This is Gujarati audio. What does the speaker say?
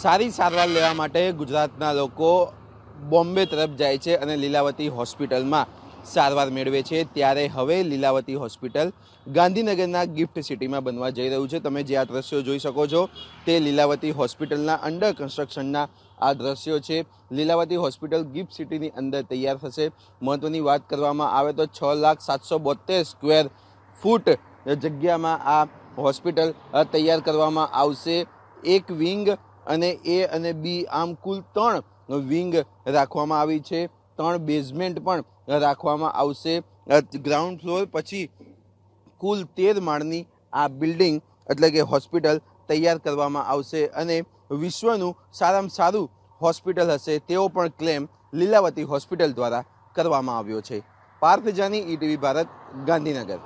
સારી સારવાર લેવા માટે ગુજરાતના લોકો બોમ્બે તરફ જાય છે અને લીલાવતી હોસ્પિટલમાં સારવાર મેળવે છે ત્યારે હવે લીલાવતી હોસ્પિટલ ગાંધીનગરના ગિફ્ટ સિટીમાં બનવા જઈ રહ્યું છે તમે જે આ દ્રશ્યો જોઈ શકો છો તે લીલાવતી હોસ્પિટલના અંડર કન્સ્ટ્રક્શનના આ દ્રશ્યો છે લીલાવતી હોસ્પિટલ ગિફ્ટ સિટીની અંદર તૈયાર થશે મહત્ત્વની વાત કરવામાં આવે તો છ લાખ સાતસો બોતેર સ્ક્વેર ફૂટ જગ્યામાં આ હોસ્પિટલ તૈયાર કરવામાં આવશે એક વિંગ અને એ અને બી આમ કુલ ત્રણ વિંગ રાખવામાં આવી છે ત્રણ બેઝમેન્ટ પણ રાખવામાં આવશે ગ્રાઉન્ડ ફ્લોર પછી કુલ તેર માળની આ બિલ્ડિંગ એટલે કે હોસ્પિટલ તૈયાર કરવામાં આવશે અને વિશ્વનું સારામાં સારું હોસ્પિટલ હશે તેવો પણ ક્લેમ લીલાવતી હોસ્પિટલ દ્વારા કરવામાં આવ્યો છે પાર્થ જાની ઈટીવી ભારત ગાંધીનગર